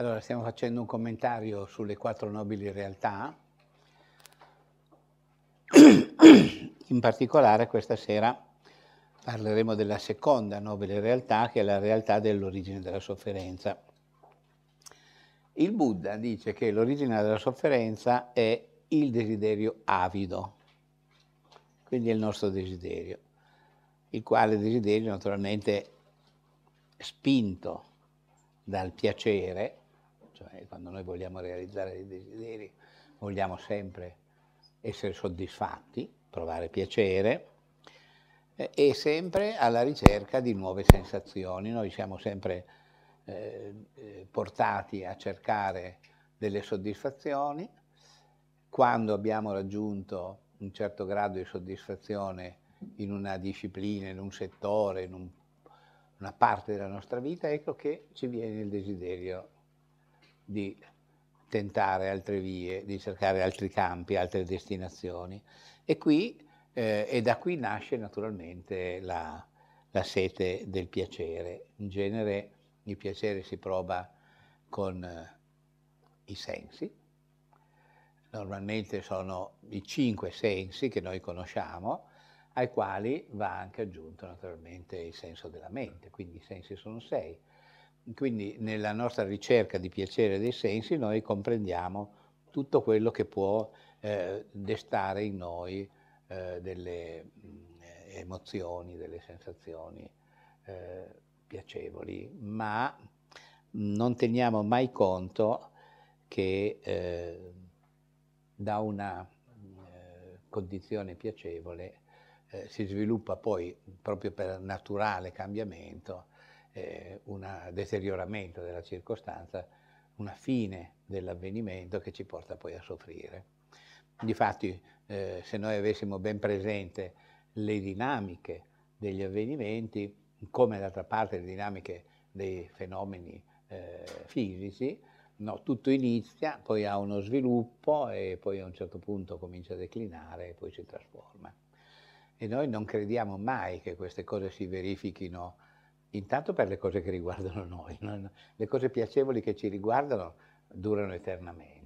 Allora, stiamo facendo un commentario sulle quattro nobili realtà, in particolare questa sera parleremo della seconda nobile realtà, che è la realtà dell'origine della sofferenza. Il Buddha dice che l'origine della sofferenza è il desiderio avido, quindi è il nostro desiderio, il quale desiderio naturalmente spinto dal piacere cioè quando noi vogliamo realizzare dei desideri, vogliamo sempre essere soddisfatti, provare piacere eh, e sempre alla ricerca di nuove sensazioni. Noi siamo sempre eh, eh, portati a cercare delle soddisfazioni. Quando abbiamo raggiunto un certo grado di soddisfazione in una disciplina, in un settore, in un, una parte della nostra vita, ecco che ci viene il desiderio di tentare altre vie, di cercare altri campi, altre destinazioni. E, qui, eh, e da qui nasce naturalmente la, la, sete del piacere. In genere il piacere si prova con eh, i sensi, normalmente sono i cinque sensi che noi conosciamo, ai quali va anche aggiunto naturalmente il senso della mente, quindi i sensi sono sei quindi nella nostra ricerca di piacere dei sensi noi comprendiamo tutto quello che può eh, destare in noi eh, delle mm, emozioni, delle sensazioni eh, piacevoli, ma non teniamo mai conto che eh, da una eh, condizione piacevole eh, si sviluppa poi proprio per naturale cambiamento eh, un deterioramento della circostanza, una fine dell'avvenimento che ci porta poi a soffrire. Difatti, eh, se noi avessimo ben presente le dinamiche degli avvenimenti, come d'altra parte le dinamiche dei fenomeni eh, fisici, no, tutto inizia, poi ha uno sviluppo e poi a un certo punto comincia a declinare e poi si trasforma. E noi non crediamo mai che queste cose si verifichino Intanto per le cose che riguardano noi, no? le cose piacevoli che ci riguardano durano eternamente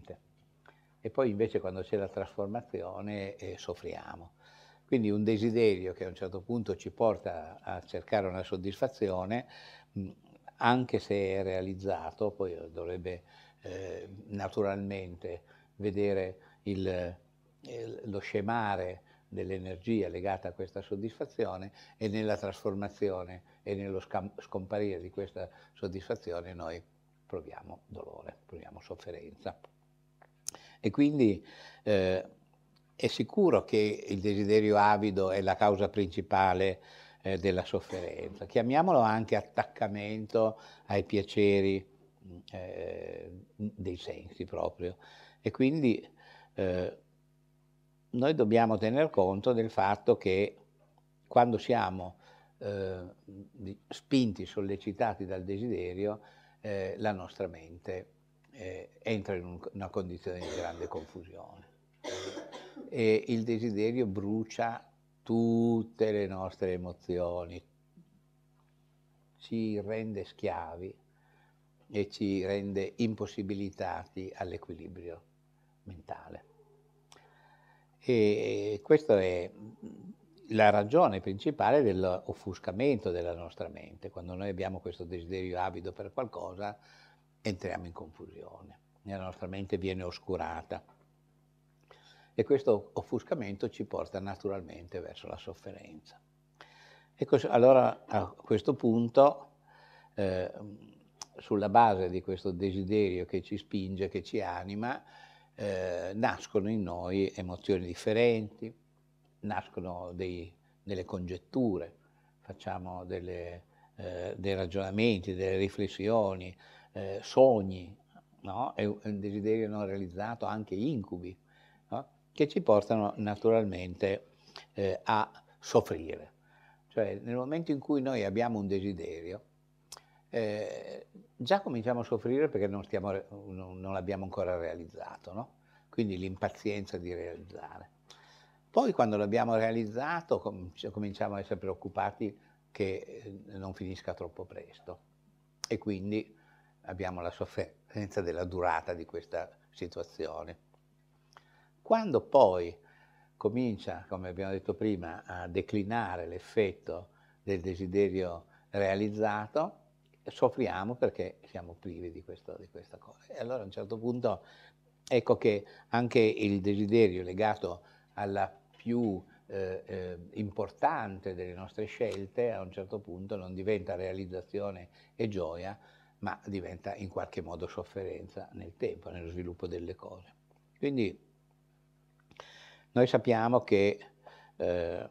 e poi invece quando c'è la trasformazione eh, soffriamo. Quindi un desiderio che a un certo punto ci porta a cercare una soddisfazione, mh, mm, anche se è realizzato, poi dovrebbe eh, naturalmente vedere il, eh, lo scemare dell'energia legata a questa soddisfazione e nella trasformazione e nello scomparire di questa soddisfazione noi proviamo dolore, proviamo sofferenza. E quindi eh, è sicuro che il desiderio avido è la causa principale eh, della sofferenza. Chiamiamolo anche attaccamento ai piaceri eh, dei sensi proprio. E quindi eh, noi dobbiamo tener conto del fatto che quando siamo eh, spinti, sollecitati dal desiderio, eh, la nostra mente eh, entra in un, una condizione di grande confusione e il desiderio brucia tutte le nostre emozioni, ci rende schiavi e ci rende impossibilitati all'equilibrio mentale. E questa è la ragione principale dell'offuscamento della nostra mente. Quando noi abbiamo questo desiderio avido per qualcosa, entriamo in confusione, la nostra mente viene oscurata e questo offuscamento ci porta naturalmente verso la sofferenza. Ecco, allora a questo punto, eh, sulla base di questo desiderio che ci spinge, che ci anima, eh, nascono in noi emozioni differenti, nascono dei, delle congetture, facciamo delle, eh, dei ragionamenti, delle riflessioni, eh, sogni, no? e un desiderio non realizzato, anche incubi, no? che ci portano naturalmente eh, a soffrire. Cioè nel momento in cui noi abbiamo un desiderio, eh, già cominciamo a soffrire perché non, stiamo, non, non l'abbiamo ancora realizzato, no? quindi l'impazienza di realizzare. Poi quando l'abbiamo realizzato cominciamo a essere preoccupati che eh, non finisca troppo presto e quindi abbiamo la sofferenza della durata di questa situazione. Quando poi comincia, come abbiamo detto prima, a declinare l'effetto del desiderio realizzato, soffriamo perché siamo privi di, questo, di questa cosa. E allora a un certo punto ecco che anche il desiderio legato alla più eh, eh, importante delle nostre scelte a un certo punto non diventa realizzazione e gioia, ma diventa in qualche modo sofferenza nel tempo, nello sviluppo delle cose. Quindi noi sappiamo che eh,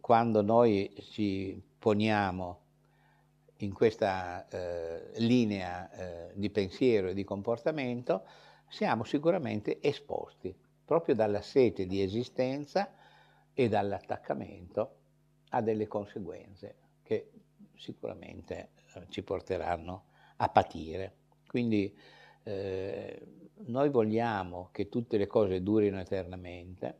quando noi ci poniamo in questa eh, linea eh, di pensiero e di comportamento, siamo sicuramente esposti proprio dalla sete di esistenza e dall'attaccamento a delle conseguenze che sicuramente eh, ci porteranno a patire. Quindi eh, noi vogliamo che tutte le cose durino eternamente,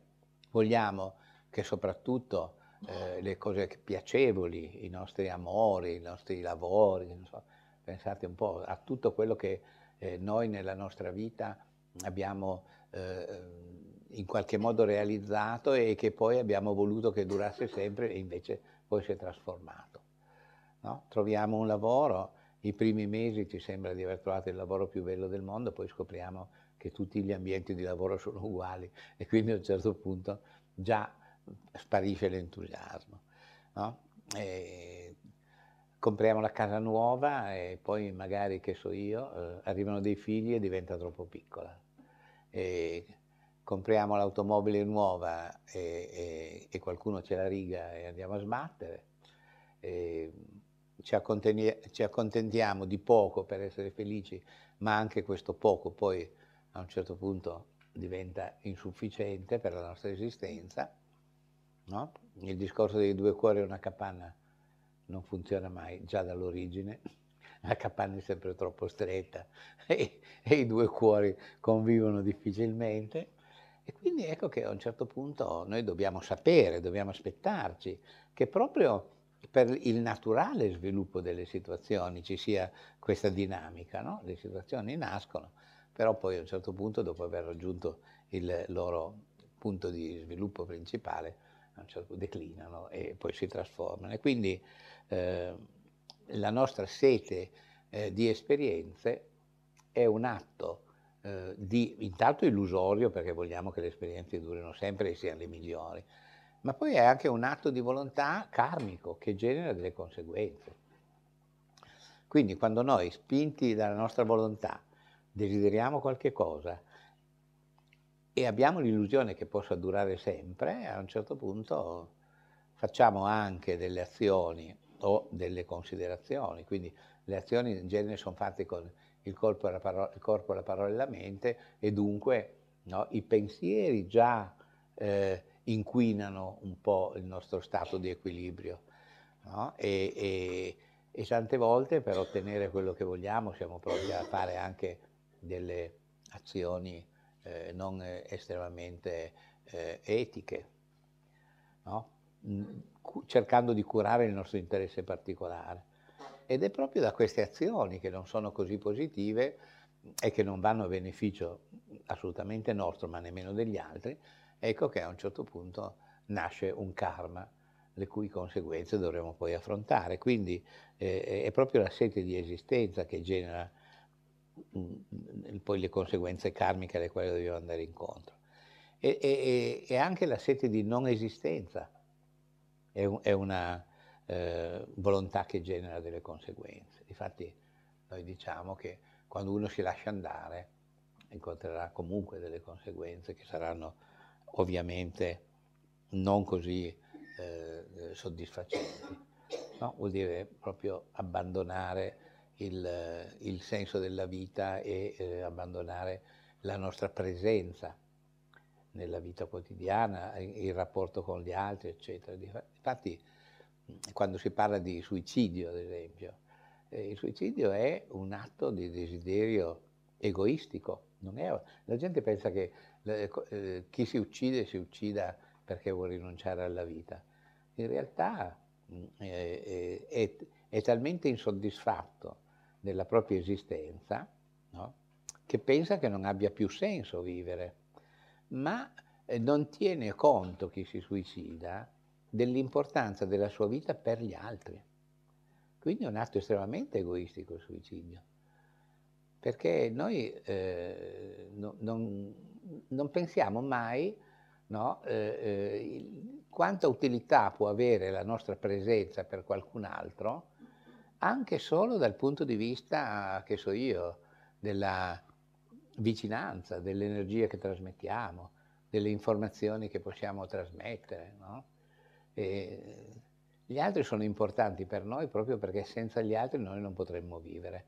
vogliamo che soprattutto eh, le cose piacevoli, i nostri amori, i nostri lavori, so, pensate un po' a tutto quello che eh, noi nella nostra vita abbiamo eh, in qualche modo realizzato e che poi abbiamo voluto che durasse sempre e invece poi si è trasformato. No? Troviamo un lavoro, i primi mesi ci sembra di aver trovato il lavoro più bello del mondo, poi scopriamo che tutti gli ambienti di lavoro sono uguali e quindi a un certo punto già sparisce l'entusiasmo. No? compriamo la casa nuova e poi magari, che so io, eh, arrivano dei figli e diventa troppo piccola. E compriamo l'automobile nuova e, e, e, qualcuno ce la riga e andiamo a sbattere. Ci, ci, accontentiamo di poco per essere felici, ma anche questo poco poi a un certo punto diventa insufficiente per la nostra esistenza no? Il discorso dei due cuori e una capanna non funziona mai, già dall'origine. La capanna è sempre troppo stretta e, e i due cuori convivono difficilmente. E quindi ecco che a un certo punto noi dobbiamo sapere, dobbiamo aspettarci che proprio per il naturale sviluppo delle situazioni ci sia questa dinamica, no? le situazioni nascono, però poi a un certo punto, dopo aver raggiunto il loro punto di sviluppo principale, certo declinano e poi si trasformano. E quindi eh, la nostra sete eh, di esperienze è un atto eh, di, intanto illusorio, perché vogliamo che le esperienze durino sempre e siano le migliori, ma poi è anche un atto di volontà karmico che genera delle conseguenze. Quindi quando noi, spinti dalla nostra volontà, desideriamo qualche cosa, e abbiamo l'illusione che possa durare sempre, a un certo punto facciamo anche delle azioni o delle considerazioni, quindi le azioni in genere sono fatte con il corpo, la parola, corpo, la parola e la mente e dunque no, i pensieri già eh, inquinano un po' il nostro stato di equilibrio no? e, e, e, tante volte per ottenere quello che vogliamo siamo pronti a fare anche delle azioni eh, non eh, estremamente eh, etiche, no? Mm, cercando di curare il nostro interesse particolare. Ed è proprio da queste azioni che non sono così positive mm, e che non vanno a beneficio assolutamente nostro, ma nemmeno degli altri, ecco che a un certo punto nasce un karma, le cui conseguenze dovremo poi affrontare. Quindi eh, è proprio la sete di esistenza che genera Mm, mm, mm, poi le conseguenze karmiche alle quali dobbiamo andare incontro. E, e, e anche la sete di non esistenza è, è una eh, volontà che genera delle conseguenze. Infatti noi diciamo che quando uno si lascia andare incontrerà comunque delle conseguenze che saranno ovviamente non così eh, eh soddisfacenti. No? Vuol dire proprio abbandonare il, il senso della vita e eh, abbandonare la nostra presenza nella vita quotidiana, eh, il rapporto con gli altri, eccetera. Infatti, quando si parla di suicidio, ad esempio, eh, il suicidio è un atto di desiderio egoistico. È, la gente pensa che eh, eh, chi si uccide si uccida perché vuole rinunciare alla vita. In realtà eh, è, è talmente insoddisfatto della propria esistenza, no? che pensa che non abbia più senso vivere, ma eh, non tiene conto chi si suicida dell'importanza della sua vita per gli altri. Quindi è un atto estremamente egoistico il suicidio, perché noi eh, no, non, non, pensiamo mai no, eh, eh, quanta utilità può avere la nostra presenza per qualcun altro anche solo dal punto di vista, che so io, della vicinanza, dell'energia che trasmettiamo, delle informazioni che possiamo trasmettere. No? gli altri sono importanti per noi proprio perché senza gli altri noi non potremmo vivere.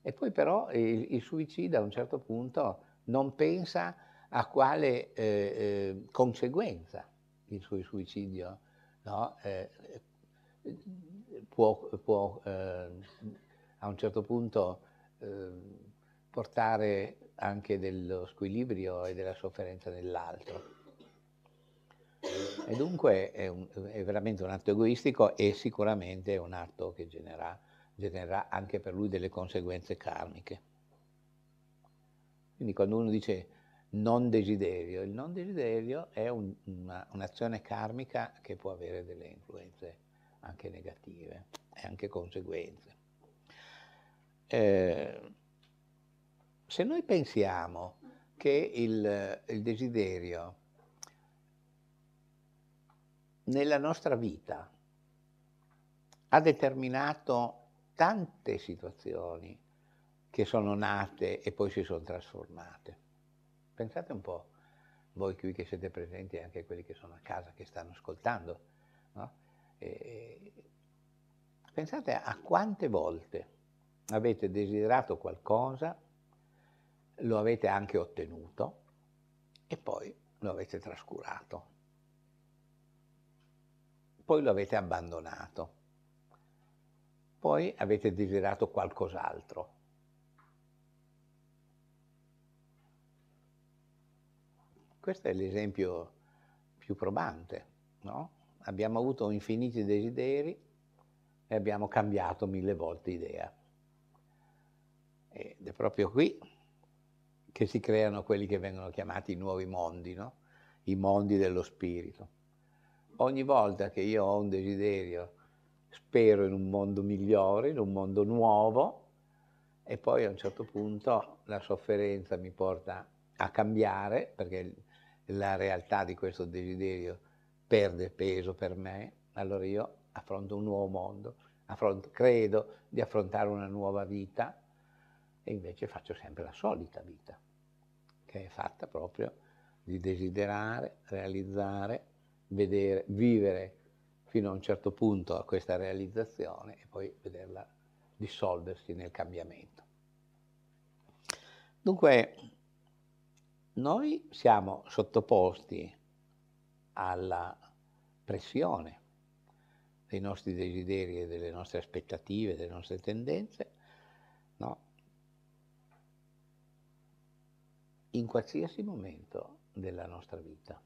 E poi però il, il suicida a un certo punto non pensa a quale eh, eh conseguenza il suo suicidio no? eh, può, può eh, a un certo punto eh, portare anche dello squilibrio e della sofferenza nell'altro. E dunque è, un, è, veramente un atto egoistico e sicuramente è un atto che genera, genererà anche per lui delle conseguenze karmiche. Quindi quando uno dice non desiderio, il non desiderio è un, un'azione karmica che può avere delle influenze anche negative e anche conseguenze. Eh, se noi pensiamo che il, il desiderio nella nostra vita ha determinato tante situazioni che sono nate e poi si sono trasformate. Pensate un po', voi qui che siete presenti e anche quelli che sono a casa, che stanno ascoltando, no? Eh, pensate a quante volte avete desiderato qualcosa, lo avete anche ottenuto e poi lo avete trascurato, poi lo avete abbandonato, poi avete desiderato qualcos'altro. Questo è l'esempio più probante, no? abbiamo avuto infiniti desideri e abbiamo cambiato mille volte idea. Ed è proprio qui che si creano quelli che vengono chiamati i nuovi mondi, no? i mondi dello spirito. Ogni volta che io ho un desiderio, spero in un mondo migliore, in un mondo nuovo, e poi a un certo punto la sofferenza mi porta a cambiare, perché la realtà di questo desiderio è perde peso per me, allora io affronto un nuovo mondo, affronto, credo di affrontare una nuova vita e invece faccio sempre la solita vita, che è fatta proprio di desiderare, realizzare, vedere, vivere fino a un certo punto questa realizzazione e poi vederla dissolversi nel cambiamento. Dunque, noi siamo sottoposti alla pressione dei nostri desideri e delle nostre aspettative, delle nostre tendenze, no? in qualsiasi momento della nostra vita.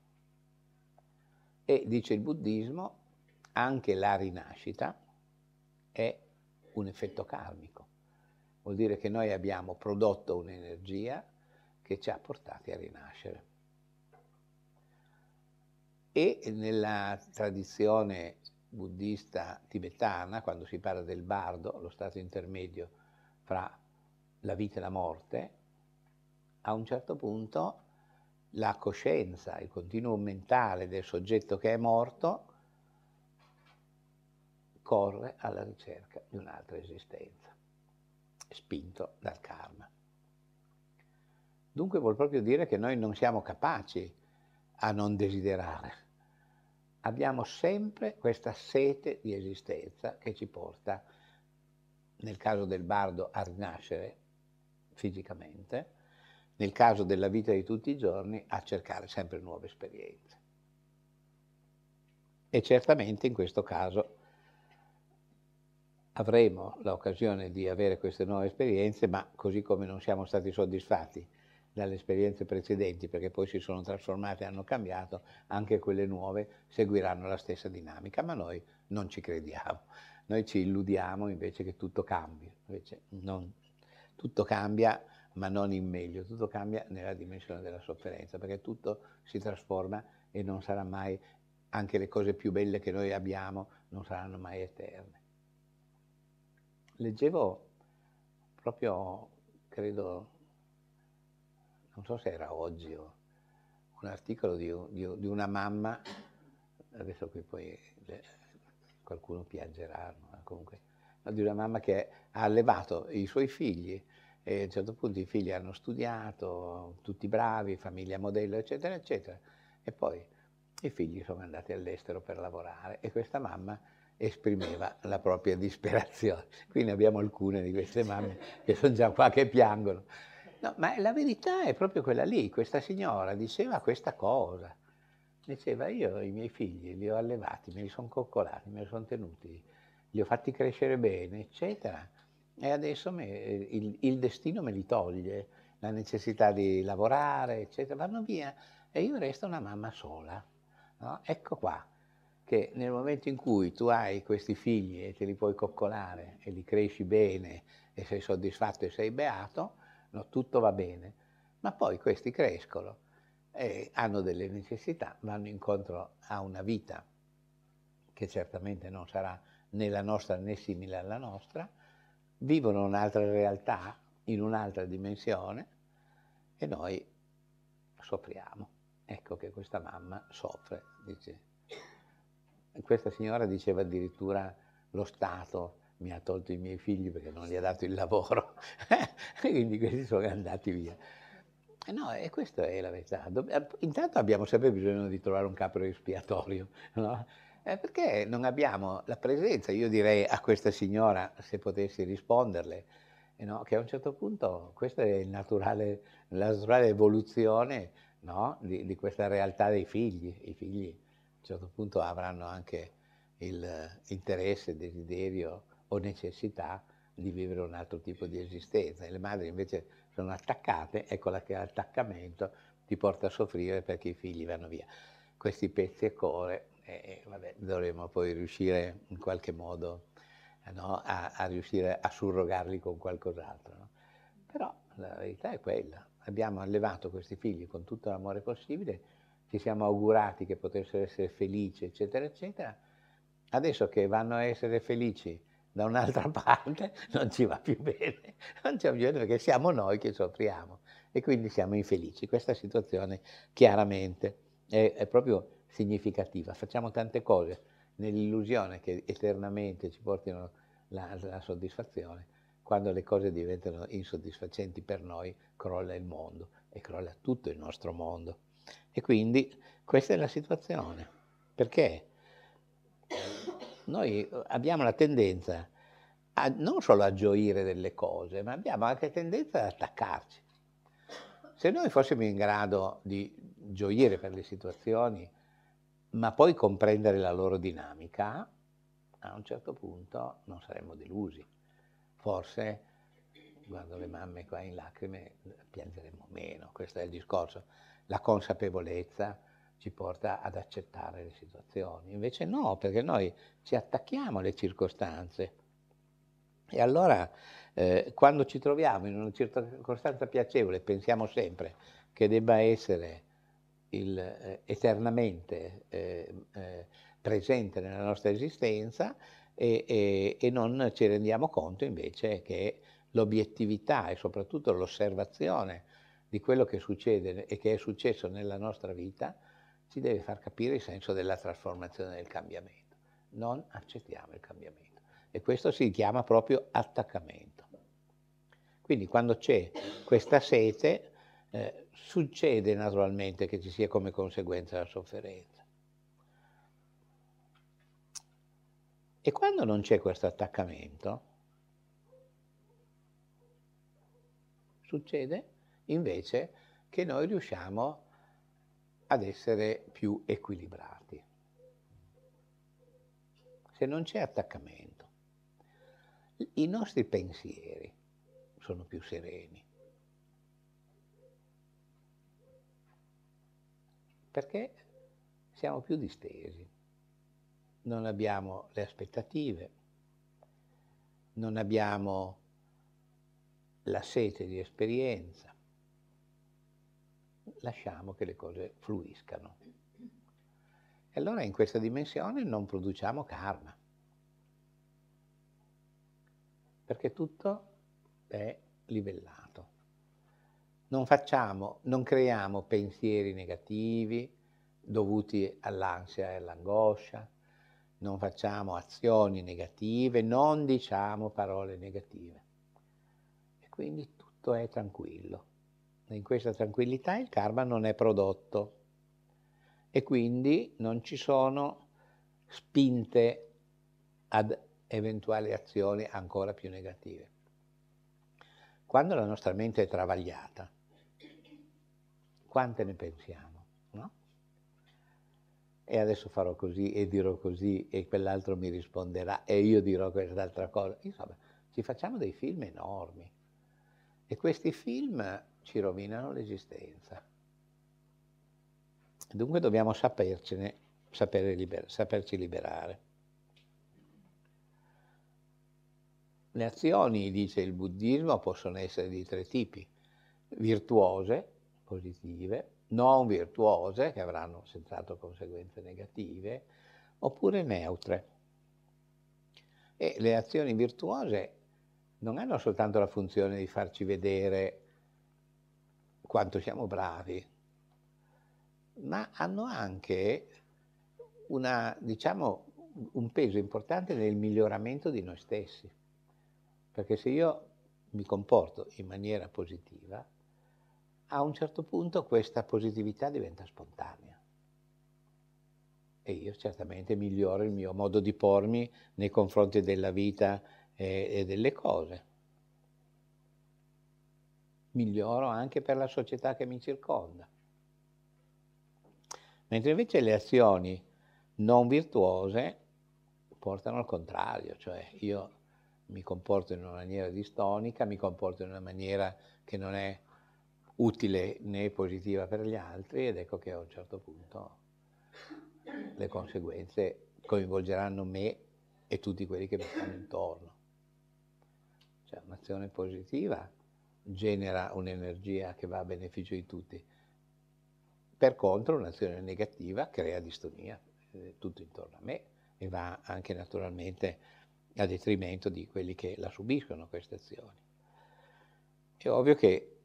E dice il buddismo, anche la rinascita è un effetto karmico, vuol dire che noi abbiamo prodotto un'energia che ci ha portati a rinascere. E nella tradizione buddista tibetana, quando si parla del bardo, lo stato intermedio fra la vita e la morte, a un certo punto la coscienza, il continuo mentale del soggetto che è morto, corre alla ricerca di un'altra esistenza, spinto dal karma. Dunque vuol proprio dire che noi non siamo capaci a non desiderare. Abbiamo sempre questa sete di esistenza che ci porta, nel caso del bardo, a rinascere fisicamente, nel caso della vita di tutti i giorni, a cercare sempre nuove esperienze. E certamente in questo caso avremo l'occasione di avere queste nuove esperienze, ma così come non siamo stati soddisfatti dalle esperienze precedenti, perché poi si sono trasformate, e hanno cambiato, anche quelle nuove seguiranno la stessa dinamica, ma noi non ci crediamo, noi ci illudiamo invece che tutto cambi, invece non, tutto cambia ma non in meglio, tutto cambia nella dimensione della sofferenza, perché tutto si trasforma e non sarà mai, anche le cose più belle che noi abbiamo non saranno mai eterne. Leggevo proprio, credo, non so se era oggi o un articolo di, di, di una mamma, adesso qui poi eh, qualcuno piangerà, ma comunque, no, di una mamma che ha allevato i suoi figli e a un certo punto i figli hanno studiato, tutti bravi, famiglia modello, eccetera, eccetera, e poi i figli sono andati all'estero per lavorare e questa mamma esprimeva la propria disperazione. Qui ne abbiamo alcune di queste mamme che sono già qua che piangono. No, ma la verità è proprio quella lì, questa signora diceva questa cosa, diceva io i miei figli li ho allevati, me li sono coccolati, me li sono tenuti, li ho fatti crescere bene, eccetera, e adesso me, eh, il, il destino me li toglie, la necessità di lavorare, eccetera, vanno via e io resto una mamma sola. No? Ecco qua, che nel momento in cui tu hai questi figli e te li puoi coccolare e li cresci bene e sei soddisfatto e sei beato, no, tutto va bene, ma poi questi crescono, e hanno delle necessità, vanno incontro a una vita che certamente non sarà né la nostra né simile alla nostra, vivono un'altra realtà in un'altra dimensione e noi soffriamo. Ecco che questa mamma soffre, dice. Questa signora diceva addirittura lo Stato mi ha tolto i miei figli perché non gli ha dato il lavoro, quindi questi sono andati via. Eh, no, e questa è la verità. Eh, intanto abbiamo sempre bisogno di trovare un capro espiatorio, no? Eh, perché non abbiamo la presenza, io direi a questa signora, se potessi risponderle, no? che a un certo punto questa è naturale, la naturale evoluzione no? di, di, questa realtà dei figli. I figli a un certo punto avranno anche l'interesse, il, il desiderio, o necessità di vivere un altro tipo di esistenza. E le madri invece sono attaccate, ecco che l'attaccamento ti porta a soffrire perché i figli vanno via. Questi pezzi a core, eh, eh, vabbè, dovremo poi riuscire in qualche modo eh, no, a, a, riuscire a surrogarli con qualcos'altro. No? Però la verità è quella, abbiamo allevato questi figli con tutto l'amore possibile, ci siamo augurati che potessero essere felici, eccetera, eccetera. Adesso che vanno a essere felici, da un'altra parte non ci va più bene, non ci va più bene perché siamo noi che soffriamo e quindi siamo infelici. Questa situazione chiaramente è, è proprio significativa. Facciamo tante cose nell'illusione che eternamente ci portino la, la soddisfazione, quando le cose diventano insoddisfacenti per noi crolla il mondo e crolla tutto il nostro mondo. E quindi questa è la situazione. Perché? noi eh, abbiamo la tendenza a, non solo a gioire delle cose, ma abbiamo anche tendenza ad attaccarci. Se noi fossimo in grado di gioire per le situazioni, ma poi comprendere la loro dinamica, a un certo punto non saremmo delusi. Forse, guardo le mamme qua in lacrime, piangeremmo meno, questo è il discorso. La consapevolezza ci porta ad accettare le situazioni. Invece no, perché noi ci attacchiamo alle circostanze. E allora eh, quando ci troviamo in una circostanza piacevole pensiamo sempre che debba essere il, eh, eternamente eh, eh presente nella nostra esistenza e, e, e non ci rendiamo conto invece che l'obiettività e soprattutto l'osservazione di quello che succede e che è successo nella nostra vita ci deve far capire il senso della trasformazione del cambiamento. Non accettiamo il cambiamento e questo si chiama proprio attaccamento. Quindi quando c'è questa sete eh, succede naturalmente che ci sia come conseguenza la sofferenza. E quando non c'è questo attaccamento, succede invece che noi riusciamo a ad essere più equilibrati. Se non c'è attaccamento, i nostri pensieri sono più sereni. Perché siamo più distesi, non abbiamo le aspettative, non abbiamo la sete di esperienza, lasciamo che le cose fluiscano. E allora in questa dimensione non produciamo karma, perché tutto è livellato. Non facciamo, non creiamo pensieri negativi dovuti all'ansia e all'angoscia, non facciamo azioni negative, non diciamo parole negative. E quindi tutto è tranquillo in questa tranquillità il karma non è prodotto e quindi non ci sono spinte ad eventuali azioni ancora più negative. Quando la nostra mente è travagliata, quante ne pensiamo? No? E adesso farò così e dirò così e quell'altro mi risponderà e io dirò quest'altra cosa. Insomma, ci facciamo dei film enormi e questi film ci rovinano l'esistenza. Dunque dobbiamo sapercene, liber, saperci liberare. Le azioni, dice il buddismo, possono essere di tre tipi. Virtuose, positive, non virtuose, che avranno senz'altro conseguenze negative, oppure neutre. E le azioni virtuose non hanno soltanto la funzione di farci vedere quanto siamo bravi, ma hanno anche una, diciamo, un peso importante nel miglioramento di noi stessi. Perché se io mi comporto in maniera positiva, a un certo punto questa positività diventa spontanea. E io certamente miglioro il mio modo di pormi nei confronti della vita e, e delle cose. Miglioro anche per la società che mi circonda. Mentre invece le azioni non virtuose portano al contrario, cioè io mi comporto in una maniera distonica, mi comporto in una maniera che non è utile né positiva per gli altri ed ecco che a un certo punto le conseguenze coinvolgeranno me e tutti quelli che mi stanno intorno. Cioè, un'azione positiva genera un'energia che va a beneficio di tutti. Per contro, un'azione negativa crea distonia eh, tutto intorno a me e va anche naturalmente a detrimento di quelli che la subiscono queste azioni. È ovvio che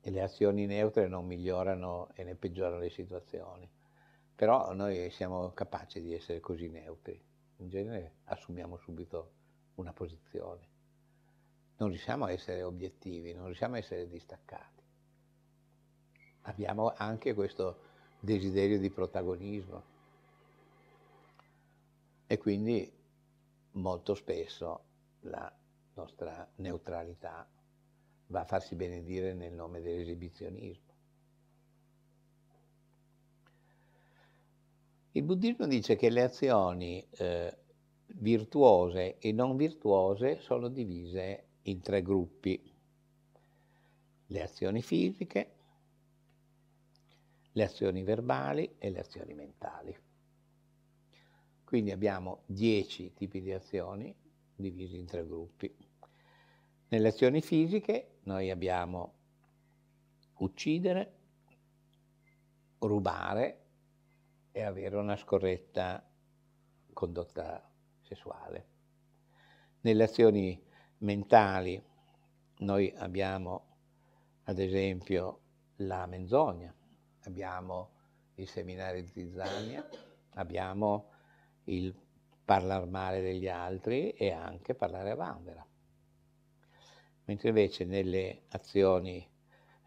le azioni neutre non migliorano e ne peggiorano le situazioni, però noi siamo capaci di essere così neutri. In genere assumiamo subito una posizione non riusciamo a essere obiettivi, non riusciamo a essere distaccati. Abbiamo anche questo desiderio di protagonismo e quindi molto spesso la nostra neutralità va a farsi benedire nel nome dell'esibizionismo. Il buddismo dice che le azioni eh, virtuose e non virtuose sono divise in tre gruppi, le azioni fisiche, le azioni verbali e le azioni mentali. Quindi abbiamo dieci tipi di azioni divisi in tre gruppi. Nelle azioni fisiche noi abbiamo uccidere, rubare e avere una scorretta condotta sessuale. Nelle azioni mentali. Noi abbiamo, ad esempio, la menzogna, abbiamo il seminario di Zizzania, abbiamo il parlare male degli altri e anche parlare a vanvera. Mentre invece nelle azioni,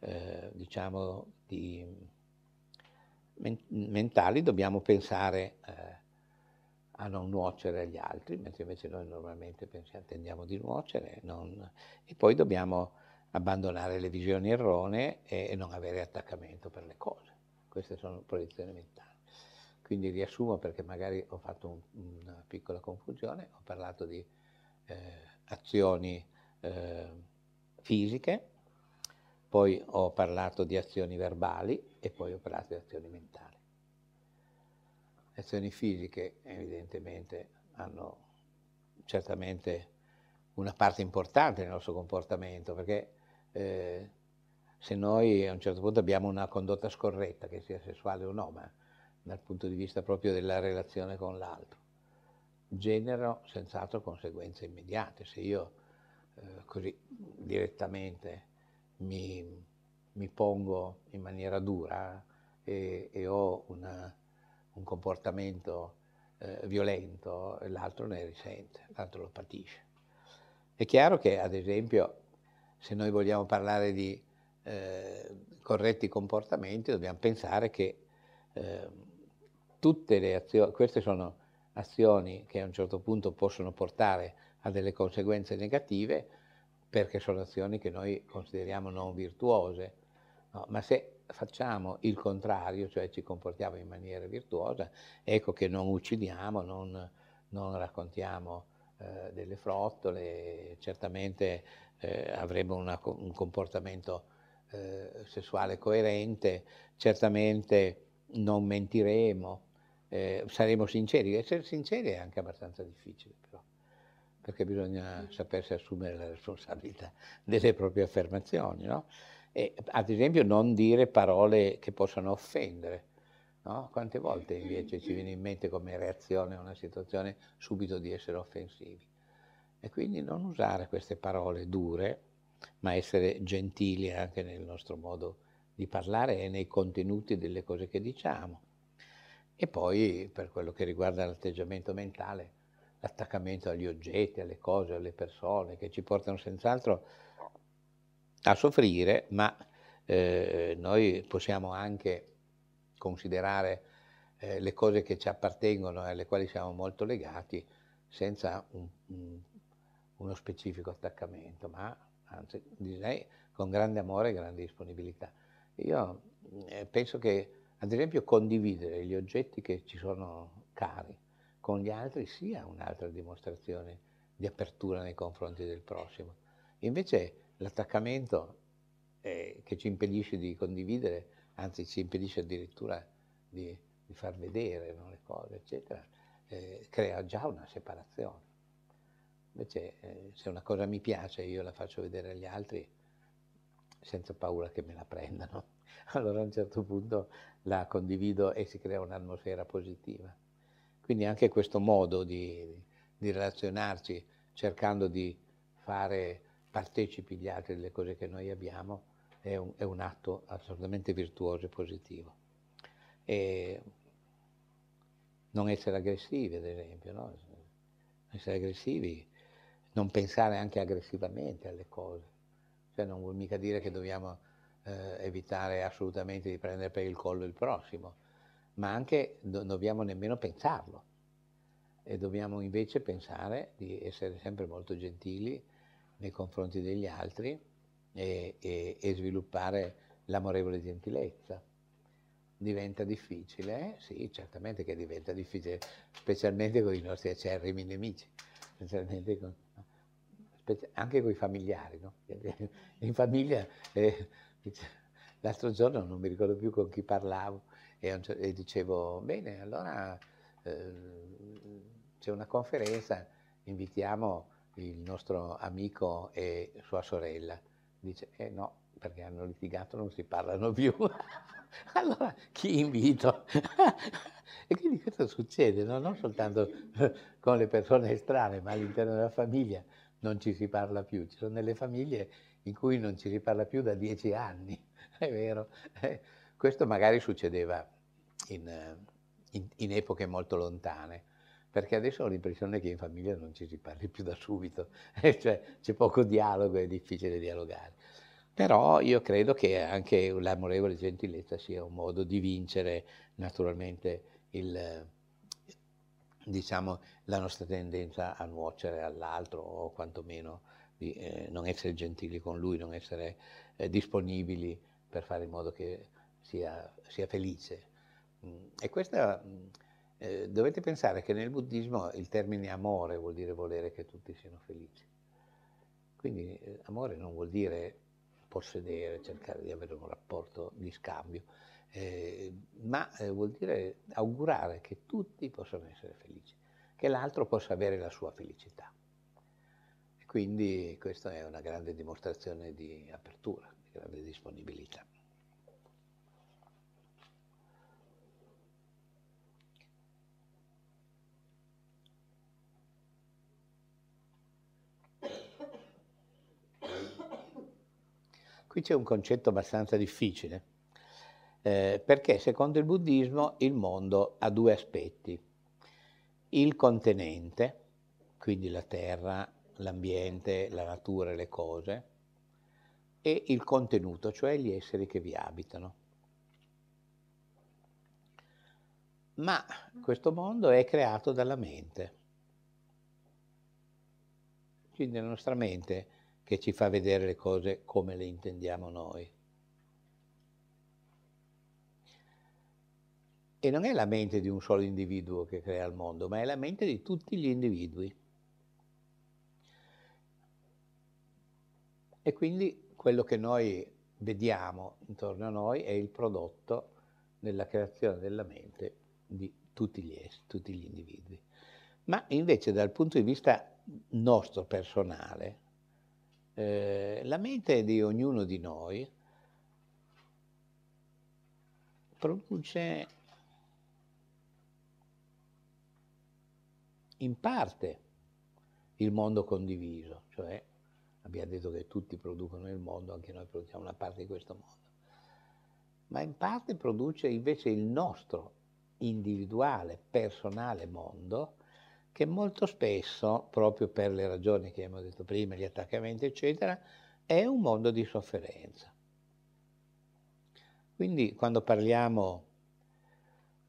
eh, diciamo, di, men mentali dobbiamo pensare eh, a non nuocere agli altri, mentre invece noi normalmente pensiamo, tendiamo di nuocere non... e poi dobbiamo abbandonare le visioni erronee e, e non avere attaccamento per le cose. Queste sono proiezioni mentali. Quindi riassumo perché magari ho fatto un, una piccola confusione, ho parlato di eh, azioni eh, fisiche, poi ho parlato di azioni verbali e poi ho parlato di azioni mentali azioni fisiche evidentemente hanno certamente una parte importante nel nostro comportamento, perché eh, se noi a un certo punto abbiamo una condotta scorretta, che sia sessuale o no, ma dal punto di vista proprio della relazione con l'altro, generano senz'altro conseguenze immediate. Se io eh, così direttamente mi, mi, pongo in maniera dura e, e ho una un comportamento eh, violento, l'altro ne risente, l'altro lo patisce. È chiaro che, ad esempio, se noi vogliamo parlare di eh, corretti comportamenti, dobbiamo pensare che eh, tutte le azioni, queste sono azioni che a un certo punto possono portare a delle conseguenze negative, perché sono azioni che noi consideriamo non virtuose, no? ma se facciamo il contrario, cioè ci comportiamo in maniera virtuosa, ecco che non uccidiamo, non, non raccontiamo eh, delle frottole, certamente eh, avremo una, un comportamento eh, sessuale coerente, certamente non mentiremo, eh, saremo sinceri. Essere sinceri è anche abbastanza difficile però, perché bisogna sapersi assumere la responsabilità delle proprie affermazioni, no? E, ad esempio non dire parole che possano offendere. No? Quante volte invece ci viene in mente come reazione a una situazione subito di essere offensivi. E quindi non usare queste parole dure, ma essere gentili anche nel nostro modo di parlare e nei contenuti delle cose che diciamo. E poi per quello che riguarda l'atteggiamento mentale, l'attaccamento agli oggetti, alle cose, alle persone, che ci portano senz'altro a soffrire, ma eh, noi possiamo anche considerare eh, le cose che ci appartengono e alle quali siamo molto legati senza un, un, uno specifico attaccamento, ma anzi direi con grande amore e grande disponibilità. Io eh, penso che ad esempio condividere gli oggetti che ci sono cari con gli altri sia un'altra dimostrazione di apertura nei confronti del prossimo. Invece l'attaccamento eh, che ci impedisce di condividere, anzi ci impedisce addirittura di, di far vedere no, le cose, eccetera, eh, crea già una separazione. Invece eh, se una cosa mi piace io la faccio vedere agli altri senza paura che me la prendano. Allora a un certo punto la condivido e si crea un'atmosfera positiva. Quindi anche questo modo di, di relazionarci cercando di fare partecipi gli altri delle cose che noi abbiamo è un, è un atto assolutamente virtuoso e positivo. E non essere aggressivi, ad esempio, no? essere aggressivi, non pensare anche aggressivamente alle cose, cioè non vuol mica dire che dobbiamo eh, evitare assolutamente di prendere per il collo il prossimo, ma anche non dobbiamo nemmeno pensarlo e dobbiamo invece pensare di essere sempre molto gentili nei confronti degli altri e, e, e sviluppare l'amorevole gentilezza. Diventa difficile? Sì, certamente che diventa difficile, specialmente con i nostri acerrimi nemici, specialmente con, anche con i familiari. No? In famiglia, eh, l'altro giorno non mi ricordo più con chi parlavo e, e dicevo, bene, allora eh, c'è una conferenza, invitiamo il nostro amico e sua sorella. Dice, eh no, perché hanno litigato, non si parlano più. allora chi invito? e quindi questo succede, no? non soltanto con le persone strane, ma all'interno della famiglia non ci si parla più. Ci sono delle famiglie in cui non ci si parla più da dieci anni, è vero. Eh, questo magari succedeva in, in, in epoche molto lontane perché adesso ho l'impressione che in famiglia non ci si parli più da subito, eh, cioè c'è poco dialogo, è difficile dialogare. Però io credo che anche l'amorevole gentilezza sia un modo di vincere naturalmente il, diciamo, la nostra tendenza a nuocere all'altro o quantomeno di eh, non essere gentili con lui, non essere eh, disponibili per fare in modo che sia, sia felice. Mm, e questa... Mh, mm, eh, dovete pensare che nel buddismo il termine amore vuol dire volere che tutti siano felici. Quindi eh, amore non vuol dire possedere, cercare di avere un rapporto di scambio, eh, ma eh, vuol dire augurare che tutti possano essere felici, che l'altro possa avere la sua felicità. E quindi questa è una grande dimostrazione di apertura, di grande disponibilità. Qui c'è un concetto abbastanza difficile, eh, perché secondo il buddismo il mondo ha due aspetti. Il contenente, quindi la terra, l'ambiente, la natura e le cose, e il contenuto, cioè gli esseri che vi abitano. Ma questo mondo è creato dalla mente. Quindi la nostra mente che ci fa vedere le cose come le intendiamo noi. E non è la mente di un solo individuo che crea il mondo, ma è la mente di tutti gli individui. E quindi quello che noi vediamo intorno a noi è il prodotto della creazione della mente di tutti gli, esseri, tutti gli individui. Ma invece dal punto di vista nostro personale, eh, la mente di ognuno di noi produce in parte il mondo condiviso, cioè abbiamo detto che tutti producono il mondo, anche noi produciamo una parte di questo mondo, ma in parte produce invece il nostro individuale, personale mondo, che molto spesso, proprio per le ragioni che abbiamo detto prima, gli attaccamenti, eccetera, è un mondo di sofferenza. Quindi quando parliamo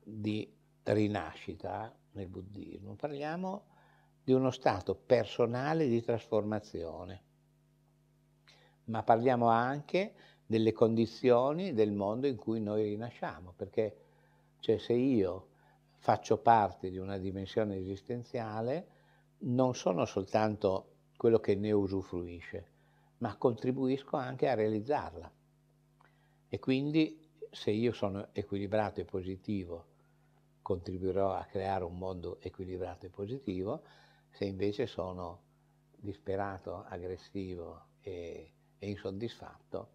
di rinascita nel buddismo, parliamo di uno stato personale di trasformazione, ma parliamo anche delle condizioni del mondo in cui noi rinasciamo, perché cioè, se io faccio parte di una dimensione esistenziale, non sono soltanto quello che ne usufruisce, ma contribuisco anche a realizzarla. E quindi se io sono equilibrato e positivo, contribuirò a creare un mondo equilibrato e positivo, se invece sono disperato, aggressivo e, e insoddisfatto,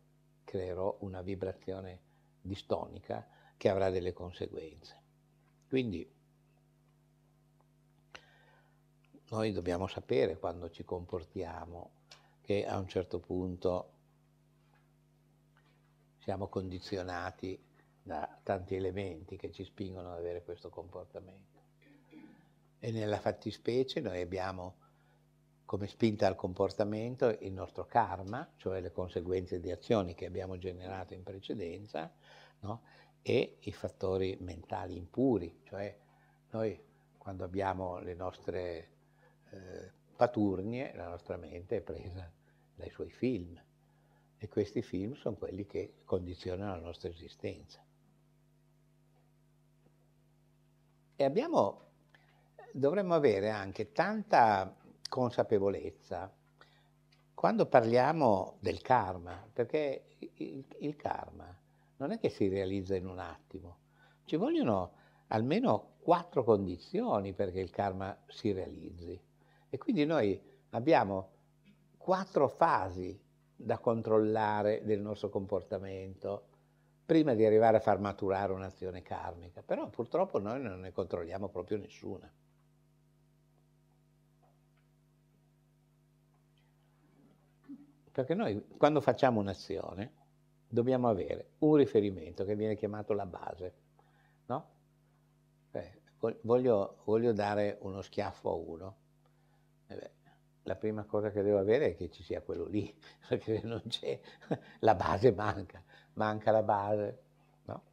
creerò una vibrazione distonica che avrà delle conseguenze. Quindi noi dobbiamo sapere quando ci comportiamo che a un certo punto siamo condizionati da tanti elementi che ci spingono ad avere questo comportamento. E nella fattispecie noi abbiamo come spinta al comportamento il nostro karma, cioè le conseguenze di azioni che abbiamo generato in precedenza, no? e i fattori mentali impuri, cioè noi quando abbiamo le nostre eh, paturnie, la nostra mente è presa dai suoi film e questi film sono quelli che condizionano la nostra esistenza. E abbiamo, dovremmo avere anche tanta consapevolezza quando parliamo del karma, perché il, il karma non è che si realizza in un attimo, ci vogliono almeno quattro condizioni perché il karma si realizzi. E quindi noi abbiamo quattro fasi da controllare del nostro comportamento prima di arrivare a far maturare un'azione karmica, però purtroppo noi non ne controlliamo proprio nessuna. Perché noi quando facciamo un'azione dobbiamo avere un riferimento che viene chiamato la base. No? Eh, voglio, voglio, dare uno schiaffo a uno. Eh beh, la prima cosa che devo avere è che ci sia quello lì, perché se non c'è la base manca, manca la base. No?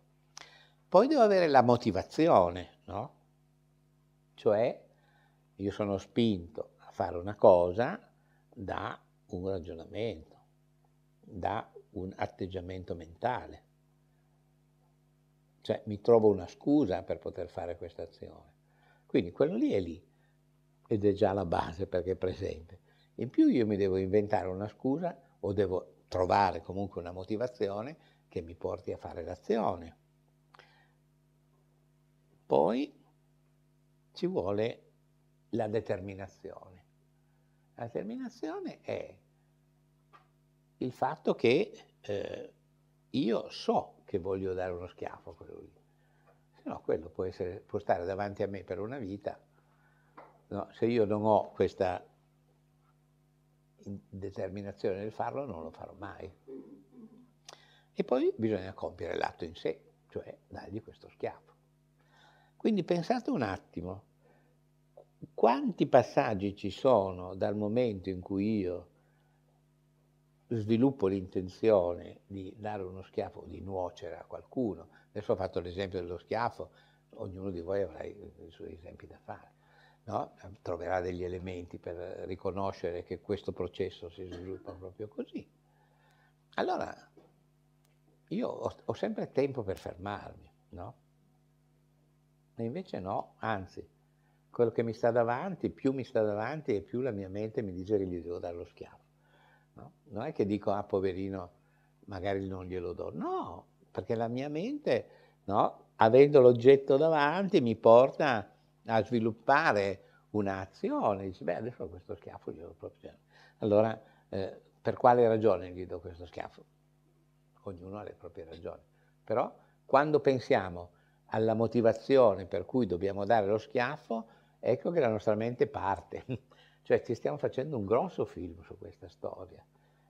Poi devo avere la motivazione, no? cioè io sono spinto a fare una cosa da un ragionamento, da un atteggiamento mentale. Cioè mi trovo una scusa per poter fare questa azione. Quindi quello lì è lì ed è già la base perché è presente. In più io mi devo inventare una scusa o devo trovare comunque una motivazione che mi porti a fare l'azione. Poi ci vuole la determinazione. La determinazione è il fatto che eh, io so che voglio dare uno schiaffo a quello lì, se no quello può, essere, può stare davanti a me per una vita. No, se io non ho questa determinazione nel farlo, non lo farò mai. E poi bisogna compiere l'atto in sé, cioè dargli questo schiaffo. Quindi pensate un attimo, quanti passaggi ci sono dal momento in cui io sviluppo l'intenzione di dare uno schiaffo di nuocere a qualcuno, adesso ho fatto l'esempio dello schiaffo, ognuno di voi avrà i, suoi esempi da fare, no? troverà degli elementi per riconoscere che questo processo si sviluppa proprio così. Allora, io ho, ho sempre tempo per fermarmi, no? E invece no, anzi, quello che mi sta davanti, più mi sta davanti e più la mia mente mi dice che gli devo dare lo schiaffo. No? Non è che dico, ah poverino, magari non glielo do. No, perché la mia mente, no, avendo l'oggetto davanti, mi porta a sviluppare un'azione. Dice, beh, adesso questo schiaffo glielo proprio... Cioè, allora, eh, per quale ragione gli do questo schiaffo? Ognuno ha le proprie ragioni. Però quando pensiamo alla motivazione per cui dobbiamo dare lo schiaffo, ecco che la nostra mente parte. Cioè ci stiamo facendo un grosso film su questa storia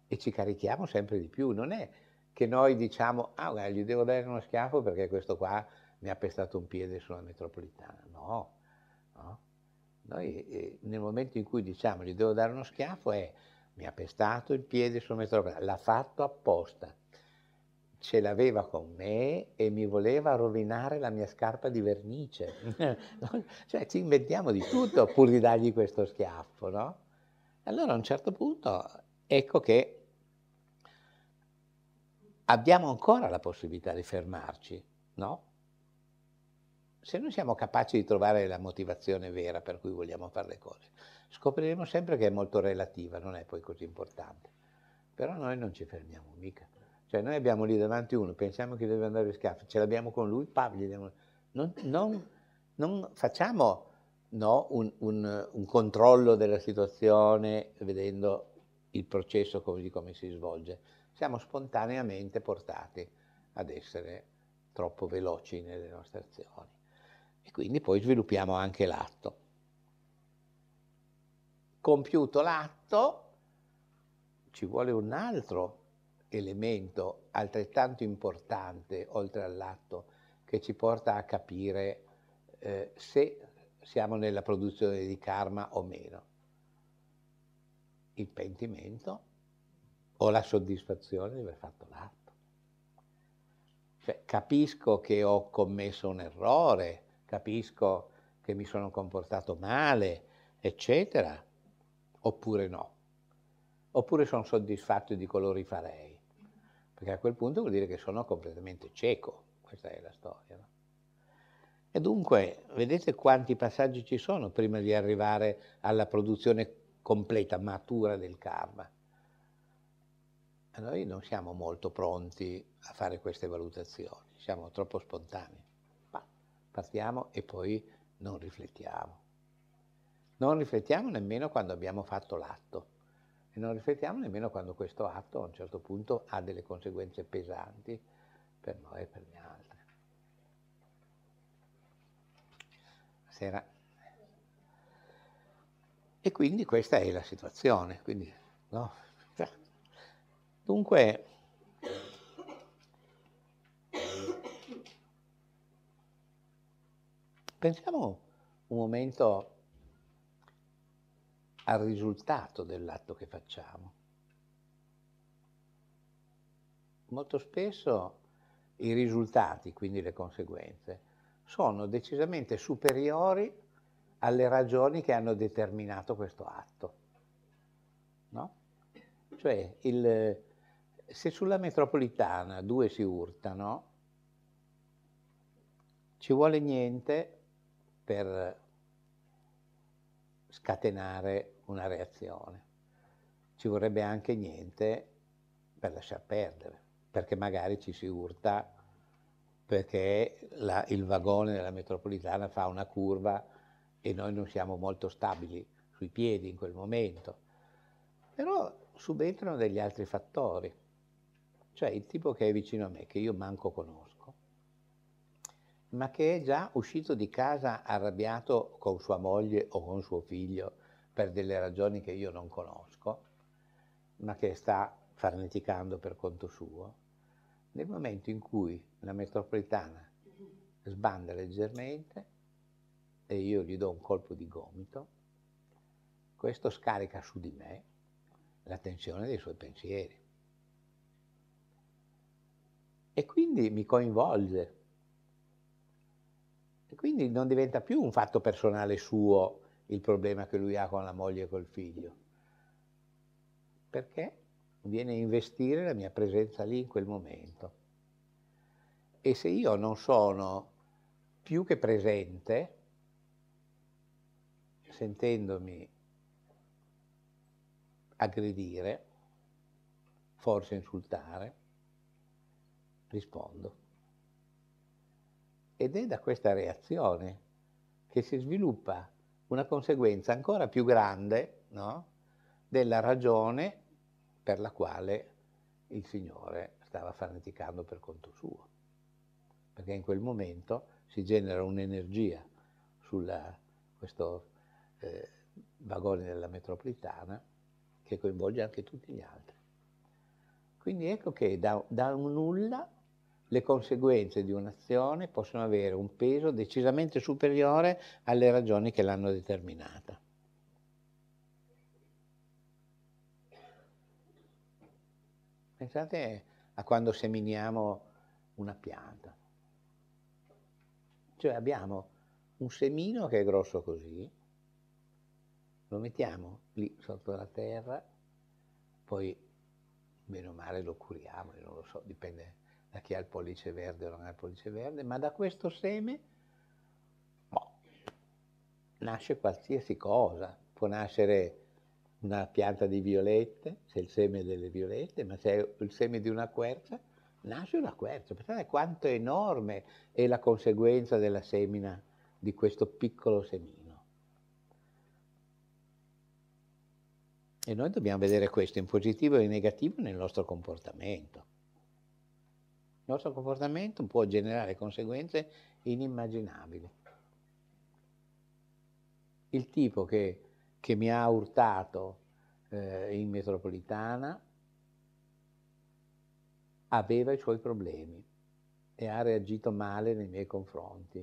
e ci carichiamo sempre di più. Non è che noi diciamo, ah guarda, gli devo dare uno schiaffo perché questo qua mi ha pestato un piede sulla metropolitana. No, no. Noi eh, nel momento in cui diciamo gli devo dare uno schiaffo è mi ha pestato il piede sulla metropolitana, l'ha fatto apposta ce l'aveva con me e mi voleva rovinare la mia scarpa di vernice. cioè ci inventiamo di tutto pur di dargli questo schiaffo, no? Allora a un certo punto ecco che abbiamo ancora la possibilità di fermarci, no? Se non siamo capaci di trovare la motivazione vera per cui vogliamo fare le cose, scopriremo sempre che è molto relativa, non è poi così importante. Però noi non ci fermiamo mica. Cioè noi abbiamo lì davanti uno, pensiamo che deve andare in scafo, ce l'abbiamo con lui, pam, Non, non, non facciamo no, un, un, un, controllo della situazione vedendo il processo così come si svolge. Siamo spontaneamente portati ad essere troppo veloci nelle nostre azioni. E quindi poi sviluppiamo anche l'atto. Compiuto l'atto, ci vuole un altro elemento altrettanto importante, oltre all'atto, che ci porta a capire eh, se siamo nella produzione di karma o meno. Il pentimento o la soddisfazione di aver fatto l'atto. Cioè, capisco che ho commesso un errore, capisco che mi sono comportato male, eccetera, oppure no. Oppure sono soddisfatto di quello farei perché a quel punto vuol dire che sono completamente cieco, questa è la storia. No? E dunque, vedete quanti passaggi ci sono prima di arrivare alla produzione completa, matura del karma. E noi non siamo molto pronti a fare queste valutazioni, siamo troppo spontanei. Ma partiamo e poi non riflettiamo. Non riflettiamo nemmeno quando abbiamo fatto l'atto e non riflettiamo nemmeno quando questo atto a un certo punto ha delle conseguenze pesanti per noi e per gli altri. Sera. E quindi questa è la situazione. Quindi, no? Dunque, pensiamo un momento al risultato dell'atto che facciamo. Molto spesso i risultati, quindi le conseguenze, sono decisamente superiori alle ragioni che hanno determinato questo atto. No? Cioè, il, se sulla metropolitana due si urtano, ci vuole niente per scatenare una reazione. Ci vorrebbe anche niente per lasciar perdere, perché magari ci si urta perché la, il vagone della metropolitana fa una curva e noi non siamo molto stabili sui piedi in quel momento. Però subentrano degli altri fattori, cioè il tipo che è vicino a me, che io manco conosco, ma che è già uscito di casa arrabbiato con sua moglie o con suo figlio per delle ragioni che io non conosco, ma che sta farneticando per conto suo, nel momento in cui la metropolitana sbanda leggermente e io gli do un colpo di gomito, questo scarica su di me la tensione dei suoi pensieri. E quindi mi coinvolge. E quindi non diventa più un fatto personale suo il problema che lui ha con la moglie e col figlio, perché viene a investire la mia presenza lì in quel momento. E se io non sono più che presente, sentendomi aggredire, forse insultare, rispondo. Ed è da questa reazione che si sviluppa una conseguenza ancora più grande no? della ragione per la quale il Signore stava farneticando per conto suo. Perché in quel momento si genera un'energia su questo eh, vagone della metropolitana che coinvolge anche tutti gli altri. Quindi ecco che da, da un nulla le conseguenze di un'azione possono avere un peso decisamente superiore alle ragioni che l'hanno determinata. Pensate a quando seminiamo una pianta. Cioè abbiamo un semino che è grosso così, lo mettiamo lì sotto la terra, poi bene o male lo curiamo, non lo so, dipende da chi ha il pollice verde o non ha il pollice verde, ma da questo seme boh, nasce qualsiasi cosa, può nascere una pianta di violette, se il seme delle violette, ma se è il seme di una quercia, nasce una quercia. Pensate quanto enorme è la conseguenza della semina di questo piccolo semino. E noi dobbiamo vedere questo in positivo e in negativo nel nostro comportamento. Il nostro comportamento può generare conseguenze inimmaginabili. Il tipo che, che mi ha urtato eh, in metropolitana aveva i suoi problemi e ha reagito male nei miei confronti.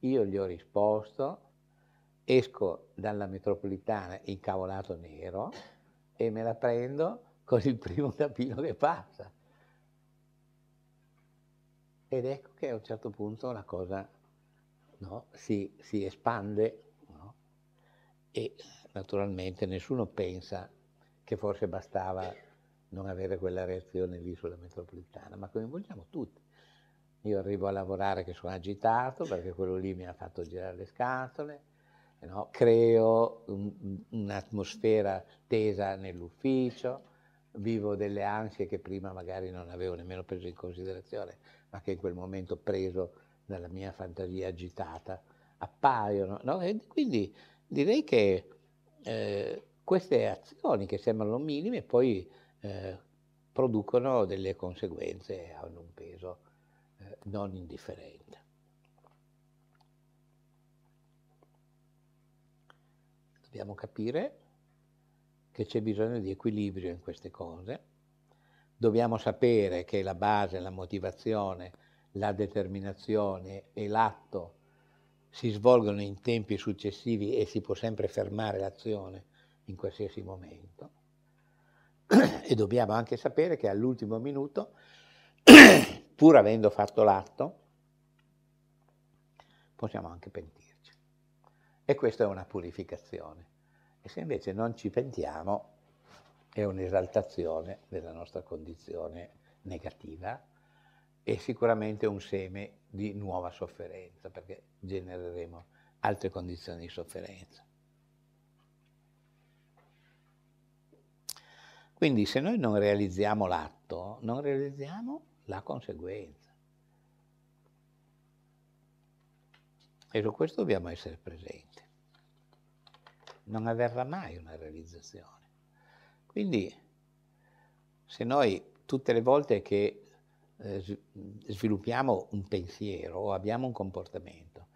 Io gli ho risposto, esco dalla metropolitana incavolato nero e me la prendo con il primo tapino che passa. Ed ecco che a un certo punto la cosa no, si, si, espande no? e naturalmente nessuno pensa che forse bastava non avere quella reazione lì sulla metropolitana, ma coinvolgiamo tutti. Io arrivo a lavorare che sono agitato perché quello lì mi ha fatto girare le scatole, no? creo un, un'atmosfera tesa nell'ufficio, vivo delle ansie che prima magari non avevo nemmeno preso in considerazione ma che in quel momento preso dalla mia fantasia agitata appaiono. No? quindi direi che eh, queste azioni che sembrano minime poi eh, producono delle conseguenze, e hanno un peso eh, non indifferente. Dobbiamo capire che c'è bisogno di equilibrio in queste cose dobbiamo sapere che la base, la motivazione, la determinazione e l'atto si svolgono in tempi successivi e si può sempre fermare l'azione in qualsiasi momento. E dobbiamo anche sapere che all'ultimo minuto, pur avendo fatto l'atto, possiamo anche pentirci. E questa è una purificazione. E se invece non ci pentiamo, è un'esaltazione della nostra condizione negativa e sicuramente un seme di nuova sofferenza, perché genereremo altre condizioni di sofferenza. Quindi se noi non realizziamo l'atto, non realizziamo la conseguenza. E su questo dobbiamo essere presenti. Non avverrà mai una realizzazione. Quindi se noi tutte le volte che eh, sviluppiamo un pensiero o abbiamo un comportamento,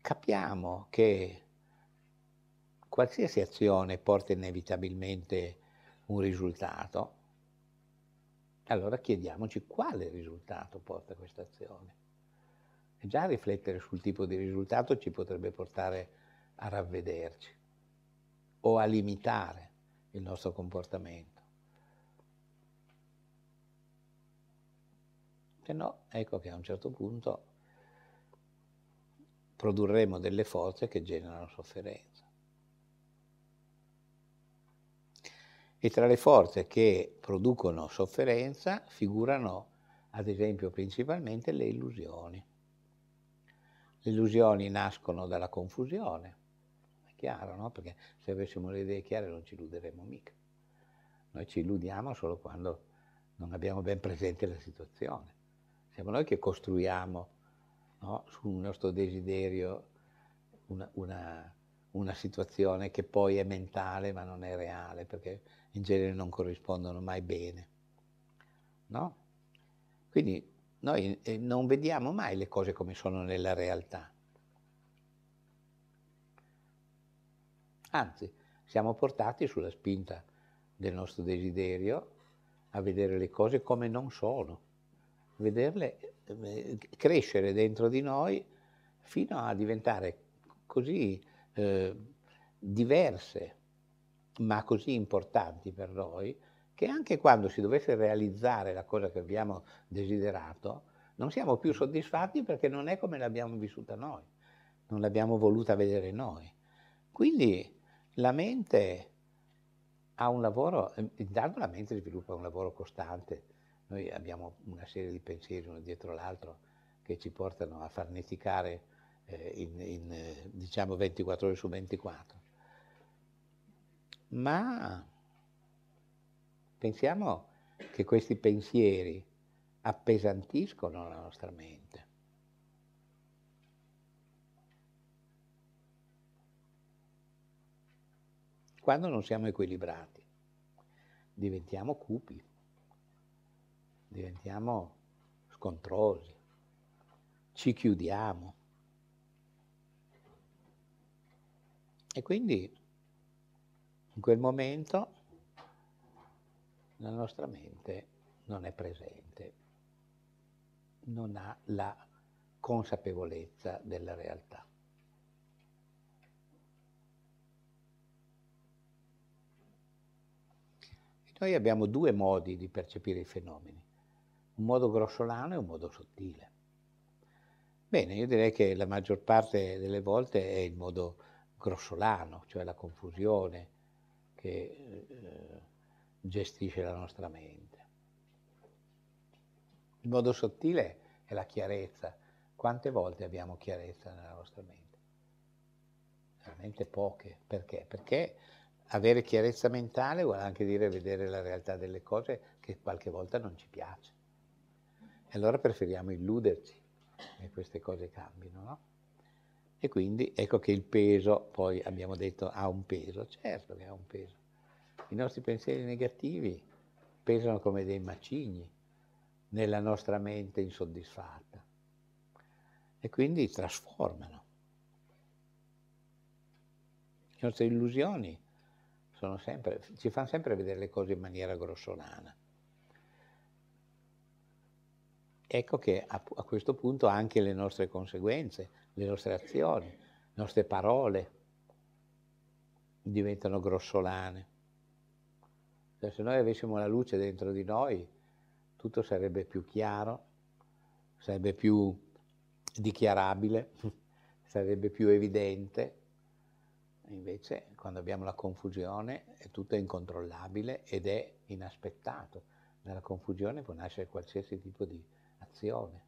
capiamo che qualsiasi azione porta inevitabilmente un risultato, allora chiediamoci quale risultato porta questa azione. E già riflettere sul tipo di risultato ci potrebbe portare a ravvederci o a limitare il nostro comportamento. Se no, ecco che a un certo punto produrremo delle forze che generano sofferenza. E tra le forze che producono sofferenza figurano, ad esempio, principalmente le illusioni. Le illusioni nascono dalla confusione chiaro, no? perché se avessimo le idee chiare non ci illuderemmo mica. Noi ci illudiamo solo quando non abbiamo ben presente la situazione. Siamo noi che costruiamo no, sul nostro desiderio una, una, una, situazione che poi è mentale ma non è reale, perché in genere non corrispondono mai bene. No? Quindi noi eh, non vediamo mai le cose come sono nella realtà Anzi, siamo portati sulla spinta del nostro desiderio a vedere le cose come non sono, vederle eh, crescere dentro di noi fino a diventare così eh, diverse, ma così importanti per noi, che anche quando si dovesse realizzare la cosa che abbiamo desiderato, non siamo più soddisfatti perché non è come l'abbiamo vissuta noi, non l'abbiamo voluta vedere noi. Quindi la mente ha un lavoro, eh, intanto la mente sviluppa un lavoro costante, noi abbiamo una serie di pensieri uno dietro l'altro che ci portano a farneticare eh, in, in eh, diciamo 24 ore su 24. Ma pensiamo che questi pensieri appesantiscono la nostra mente Quando non siamo equilibrati, diventiamo cupi, diventiamo scontrosi, ci chiudiamo. E quindi in quel momento la nostra mente non è presente, non ha la consapevolezza della realtà. Noi abbiamo due modi di percepire i fenomeni, un modo grossolano e un modo sottile. Bene, io direi che la maggior parte delle volte è il modo grossolano, cioè la confusione che eh, gestisce la nostra mente. Il modo sottile è la chiarezza. Quante volte abbiamo chiarezza nella nostra mente? Veramente poche. Perché? Perché avere chiarezza mentale vuol anche dire vedere la realtà delle cose che qualche volta non ci piace. E allora preferiamo illuderci e queste cose cambino, no? E quindi ecco che il peso, poi abbiamo detto, ha un peso, certo che ha un peso. I nostri pensieri negativi pesano come dei macigni nella nostra mente insoddisfatta e quindi trasformano. Le nostre illusioni sempre, ci fanno sempre vedere le cose in maniera grossolana. Ecco che a, a questo punto anche le nostre conseguenze, le nostre azioni, le nostre parole diventano grossolane. Cioè, se noi avessimo la luce dentro di noi, tutto sarebbe più chiaro, sarebbe più dichiarabile, sarebbe più evidente Invece, quando abbiamo la confusione, è tutto incontrollabile ed è inaspettato. Nella confusione può nascere qualsiasi tipo di azione.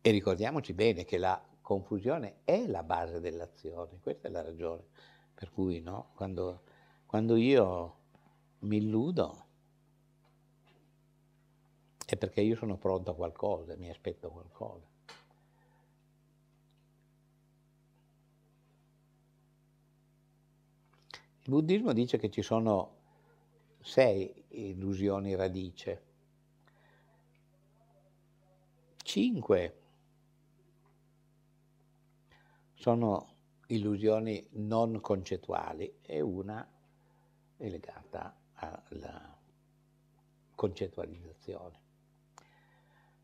E ricordiamoci bene che la confusione è la base dell'azione, questa è la ragione per cui no? quando, quando io mi illudo è perché io sono pronto a qualcosa, mi aspetto qualcosa. Il buddismo dice che ci sono sei illusioni radice, cinque sono illusioni non concettuali e una è legata alla concettualizzazione.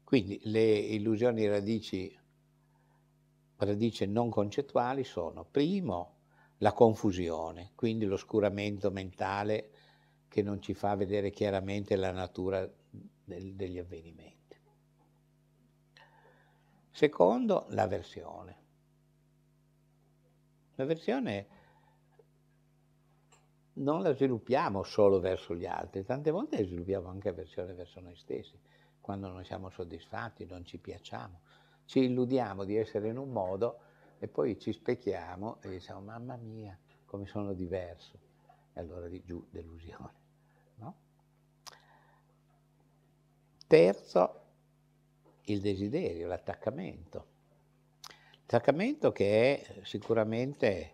Quindi le illusioni radici, radice non concettuali sono, primo, la confusione, quindi l'oscuramento mentale che non ci fa vedere chiaramente la natura del, degli avvenimenti. Secondo, l'avversione. L'avversione non la sviluppiamo solo verso gli altri, tante volte sviluppiamo anche avversione verso noi stessi, quando non siamo soddisfatti, non ci piacciamo, ci illudiamo di essere in un modo e poi ci specchiamo e diciamo mamma mia come sono diverso e allora di giù delusione. No? Terzo, il desiderio, l'attaccamento. L'attaccamento che è sicuramente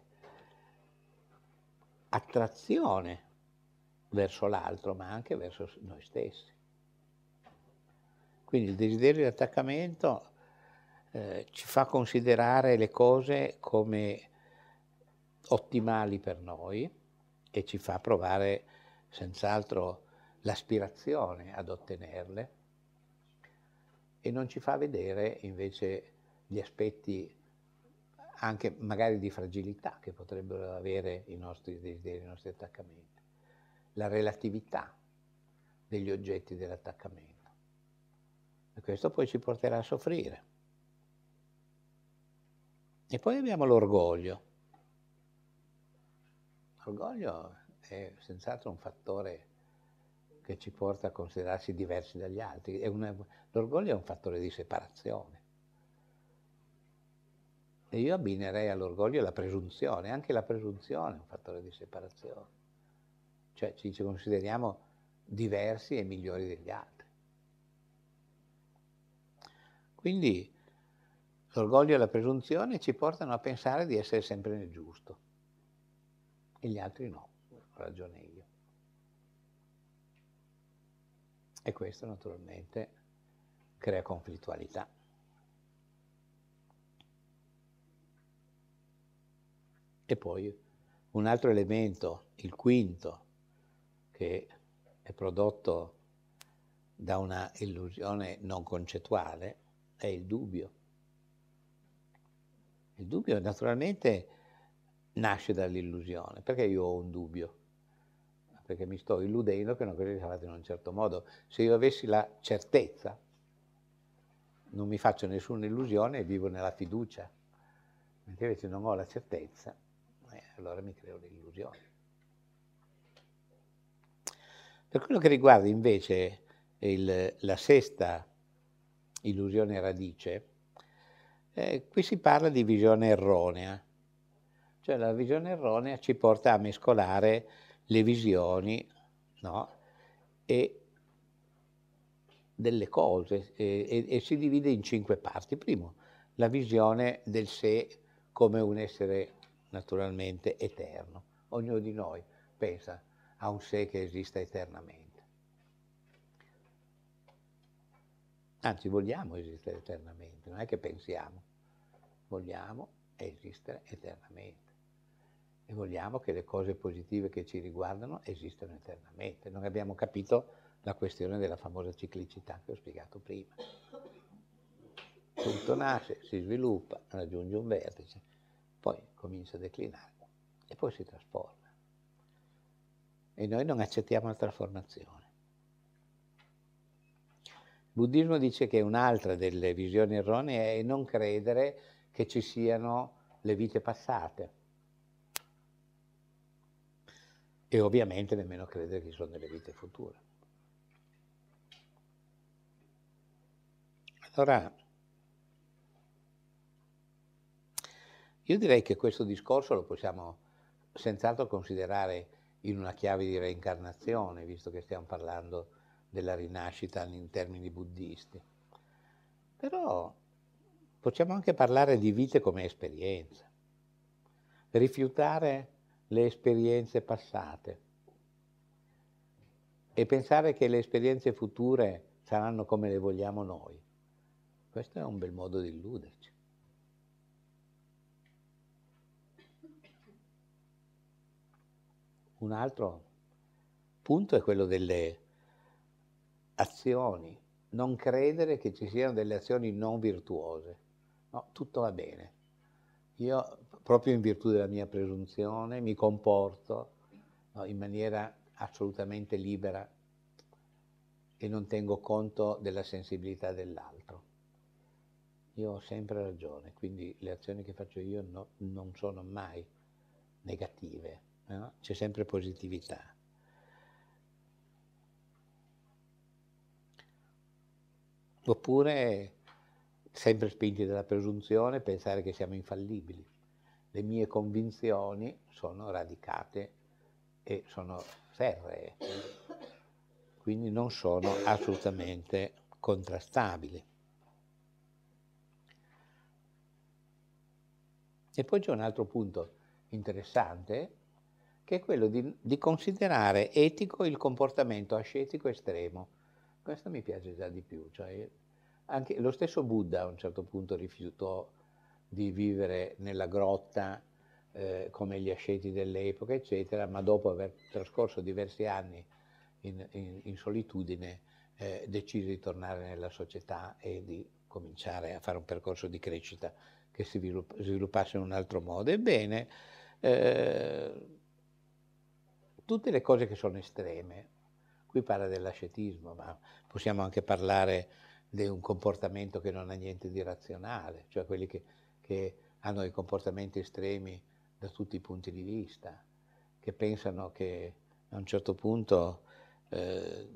attrazione verso l'altro, ma anche verso noi stessi. Quindi il desiderio di attaccamento eh, ci fa considerare le cose come ottimali per noi e ci fa provare senz'altro l'aspirazione ad ottenerle e non ci fa vedere invece gli aspetti anche magari di fragilità che potrebbero avere i nostri desideri, i nostri attaccamenti, la relatività degli oggetti dell'attaccamento. E questo poi ci porterà a soffrire. E poi abbiamo l'orgoglio. L'orgoglio è senz'altro un fattore che ci porta a considerarsi diversi dagli altri. È una, l'orgoglio è un fattore di separazione. E io abbinerei all'orgoglio la presunzione, anche la presunzione è un fattore di separazione. Cioè ci, ci consideriamo diversi e migliori degli altri. Quindi L'orgoglio e la presunzione ci portano a pensare di essere sempre nel giusto e gli altri no, ragione io. E questo naturalmente crea conflittualità. E poi un altro elemento, il quinto, che è prodotto da una illusione non concettuale, è il dubbio. Il dubbio naturalmente nasce dall'illusione. Perché io ho un dubbio? Perché mi sto illudendo che una cosa sia fatta in un certo modo. Se io avessi la certezza, non mi faccio nessuna illusione e vivo nella fiducia. Mentre invece non ho la certezza, eh, allora mi creo l'illusione. Per quello che riguarda invece il, la sesta illusione radice, eh, qui si parla di visione erronea, cioè la visione erronea ci porta a mescolare le visioni no? e delle cose e, e, e si divide in cinque parti. Primo, la visione del sé come un essere naturalmente eterno. Ognuno di noi pensa a un sé che esista eternamente. Anzi, vogliamo esistere eternamente, non è che pensiamo, vogliamo esistere eternamente. E vogliamo che le cose positive che ci riguardano esistano eternamente. Non abbiamo capito la questione della famosa ciclicità che ho spiegato prima. Tutto nasce, si sviluppa, raggiunge un vertice, poi comincia a declinare e poi si trasforma. E noi non accettiamo la trasformazione. Il buddismo dice che un'altra delle visioni erronee è non credere che ci siano le vite passate. E ovviamente nemmeno credere che ci sono delle vite future. Allora, io direi che questo discorso lo possiamo senz'altro considerare in una chiave di reincarnazione, visto che stiamo parlando della rinascita in termini buddisti. Però possiamo anche parlare di vite come esperienza, rifiutare le esperienze passate e pensare che le esperienze future saranno come le vogliamo noi. Questo è un bel modo di illuderci. Un altro punto è quello delle azioni, non credere che ci siano delle azioni non virtuose. No, tutto va bene. Io, proprio in virtù della mia presunzione, mi comporto no, in maniera assolutamente libera e non tengo conto della sensibilità dell'altro. Io ho sempre ragione, quindi le azioni che faccio io no, non sono mai negative, no? c'è sempre positività. Oppure, sempre spinti dalla presunzione, pensare che siamo infallibili. Le mie convinzioni sono radicate e sono ferree, quindi non sono assolutamente contrastabili. E poi c'è un altro punto interessante, che è quello di, di, considerare etico il comportamento ascetico estremo. Questo mi piace già di più, cioè anche lo stesso Buddha a un certo punto rifiutò di vivere nella grotta eh, come gli asceti dell'epoca, eccetera, ma dopo aver trascorso diversi anni in, in, in solitudine eh, decise di tornare nella società e di cominciare a fare un percorso di crescita che si sviluppasse in un altro modo. Ebbene, eh, tutte le cose che sono estreme, qui parla dell'ascetismo, ma possiamo anche parlare di un comportamento che non ha niente di razionale, cioè quelli che, che hanno i comportamenti estremi da tutti i punti di vista, che pensano che a un certo punto eh,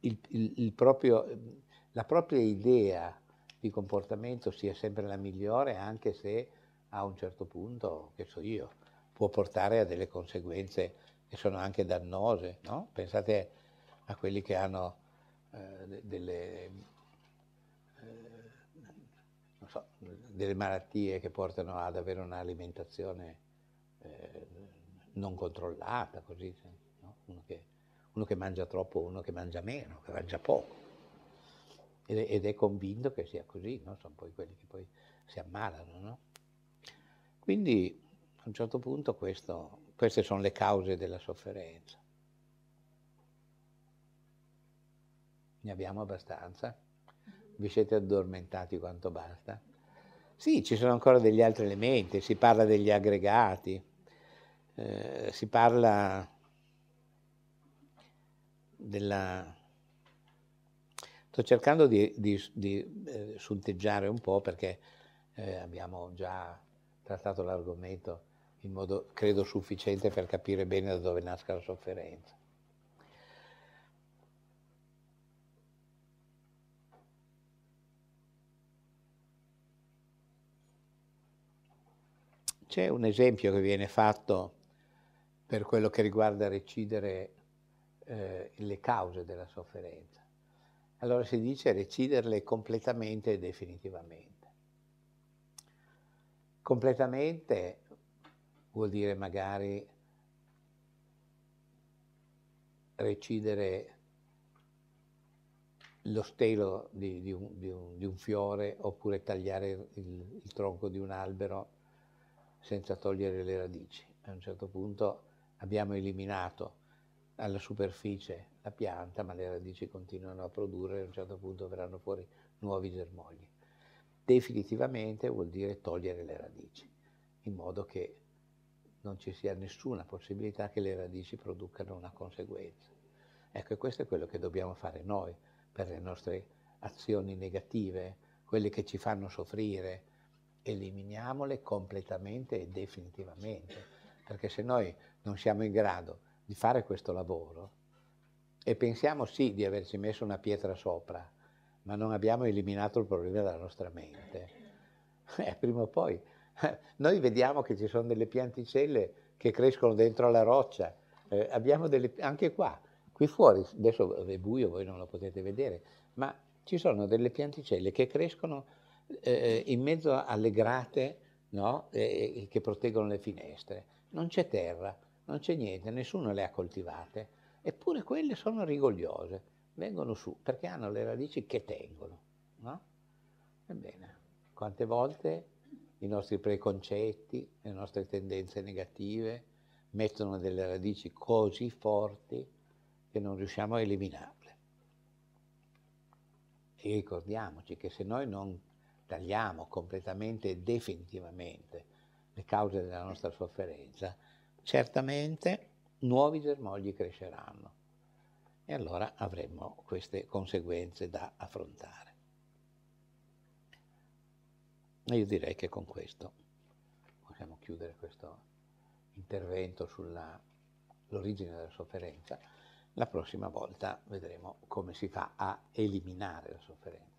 il, il, il proprio, la propria idea di comportamento sia sempre la migliore, anche se a un certo punto, che so io, può portare a delle conseguenze che sono anche dannose. No? Pensate a quelli che hanno eh, delle, eh, so, delle, malattie che portano ad avere un'alimentazione eh, non controllata, così, no? uno, che, uno, che, mangia troppo, uno che mangia meno, che mangia poco. Ed è, ed è convinto che sia così, no? sono poi quelli che poi si ammalano. No? Quindi a un certo punto questo, queste sono le cause della sofferenza. ne abbiamo abbastanza, vi siete addormentati quanto basta. Sì, ci sono ancora degli altri elementi, si parla degli aggregati, eh, si parla della... Sto cercando di, di, di eh, punteggiare un po' perché eh, abbiamo già trattato l'argomento in modo, credo, sufficiente per capire bene da dove nasca la sofferenza. C'è un esempio che viene fatto per quello che riguarda recidere eh, le cause della sofferenza. Allora si dice reciderle completamente e definitivamente. Completamente vuol dire magari recidere lo stelo di, di, un, di, un, di un, fiore oppure tagliare il, il tronco di un albero senza togliere le radici. A un certo punto abbiamo eliminato alla superficie la pianta, ma le radici continuano a produrre e a un certo punto verranno fuori nuovi germogli. Definitivamente vuol dire togliere le radici, in modo che non ci sia nessuna possibilità che le radici producano una conseguenza. Ecco, questo è quello che dobbiamo fare noi per le nostre azioni negative, quelle che ci fanno soffrire, eliminiamole completamente e definitivamente, perché se noi non siamo in grado di fare questo lavoro e pensiamo sì di averci messo una pietra sopra, ma non abbiamo eliminato il problema dalla nostra mente, eh, prima o poi noi vediamo che ci sono delle pianticelle che crescono dentro la roccia, eh, abbiamo delle, anche qua, qui fuori, adesso è buio, voi non lo potete vedere, ma ci sono delle pianticelle che crescono eh, eh, in mezzo alle grate no, eh, che proteggono le finestre. Non c'è terra, non c'è niente, nessuno le ha coltivate, eppure quelle sono rigogliose, vengono su perché hanno le radici che tengono. No? Ebbene, quante volte i nostri preconcetti, le nostre tendenze negative mettono delle radici così forti che non riusciamo a eliminarle. E ricordiamoci che se noi non tagliamo completamente e definitivamente le cause della nostra sofferenza, certamente nuovi germogli cresceranno e allora avremo queste conseguenze da affrontare. E io direi che con questo possiamo chiudere questo intervento sull'origine della sofferenza. La prossima volta vedremo come si fa a eliminare la sofferenza.